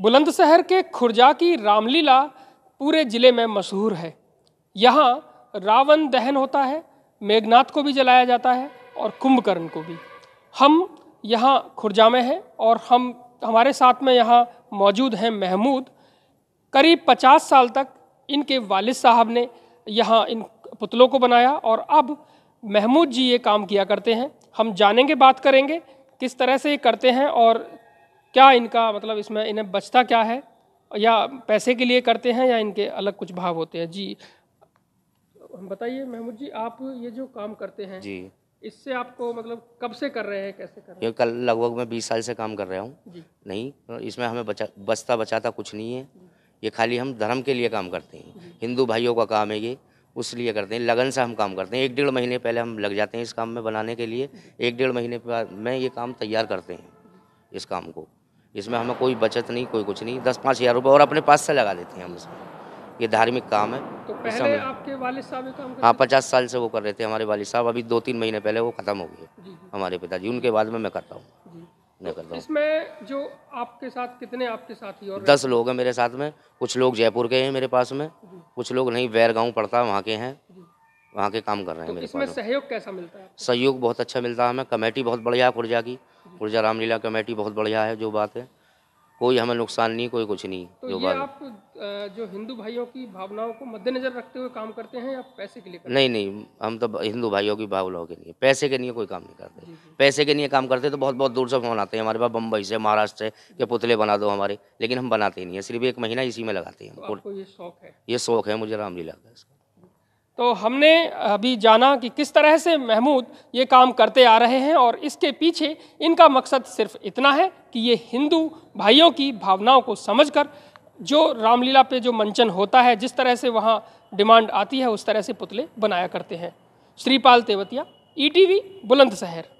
बुलंदशहर के खुर्जा की रामलीला पूरे ज़िले में मशहूर है यहाँ रावण दहन होता है मेघनाथ को भी जलाया जाता है और कुंभकर्ण को भी हम यहाँ खुर्जा में हैं और हम हमारे साथ में यहाँ मौजूद हैं महमूद करीब 50 साल तक इनके वालिद साहब ने यहाँ इन पुतलों को बनाया और अब महमूद जी ये काम किया करते हैं हम जानेंगे बात करेंगे किस तरह से ये करते हैं और क्या इनका मतलब इसमें इन्हें बचता क्या है या पैसे के लिए करते हैं या इनके अलग कुछ भाव होते हैं जी बताइए महमूद जी आप ये जो काम करते हैं जी इससे आपको मतलब कब से कर रहे हैं कैसे कर रहे हैं ये कल लगभग मैं बीस साल से काम कर रहा हूँ नहीं इसमें हमें बचा बचता बचाता कुछ नहीं है ये खाली हम धर्म के लिए काम करते हैं हिंदू भाइयों का काम है ये उस लिए करते हैं लगन से हम काम करते हैं एक डेढ़ महीने पहले हम लग जाते हैं इस काम में बनाने के लिए एक डेढ़ महीने बाद में ये काम तैयार करते हैं इस काम को इसमें हमें कोई बचत नहीं कोई कुछ नहीं दस पाँच हज़ार रुपये और अपने पास से लगा देते हैं हम इसमें ये धार्मिक काम है तो पहले आपके वाले साहब काम हाँ पचास साल से वो कर रहे थे हमारे वाले साहब अभी दो तीन महीने पहले वो ख़त्म हो गए हमारे पिताजी उनके बाद में मैं करता हूँ मैं करता हूँ इसमें जो आपके साथ कितने आपके साथ ही और दस लोग हैं मेरे साथ में कुछ लोग जयपुर के हैं मेरे पास में कुछ लोग नहीं वैर गाँव पड़ता वहाँ के हैं वहाँ के काम कर रहे हैं तो मेरे इसमें सहयोग कैसा मिलता है सहयोग बहुत अच्छा मिलता है हमें कमेटी बहुत बढ़िया खुर्जा की गुर्जर रामलीला कमेटी बहुत बढ़िया है जो बात है कोई हमें नुकसान नहीं कोई कुछ नहीं तो जो ये बात आप जो हिंदू भाइयों की भावनाओं को मद्देनजर रखते हुए काम करते हैं या पैसे के लिए करते नहीं नहीं हम तो हिंदू भाइयों की भावनाओं के लिए पैसे के लिए कोई काम नहीं करते पैसे के लिए काम करते तो बहुत बहुत दूर से फोन आते हैं हमारे पास बम्बई से महाराष्ट्र से कि पुतले बना दो हमारे लेकिन हम बनाते नहीं है सिर्फ एक महीना इसी में लगाते हैं तो ये शौक है ये शौक है मुझे रामलीला का तो हमने अभी जाना कि किस तरह से महमूद ये काम करते आ रहे हैं और इसके पीछे इनका मकसद सिर्फ इतना है कि ये हिंदू भाइयों की भावनाओं को समझकर जो रामलीला पे जो मंचन होता है जिस तरह से वहाँ डिमांड आती है उस तरह से पुतले बनाया करते हैं श्रीपाल तेवतिया ईटीवी e बुलंदशहर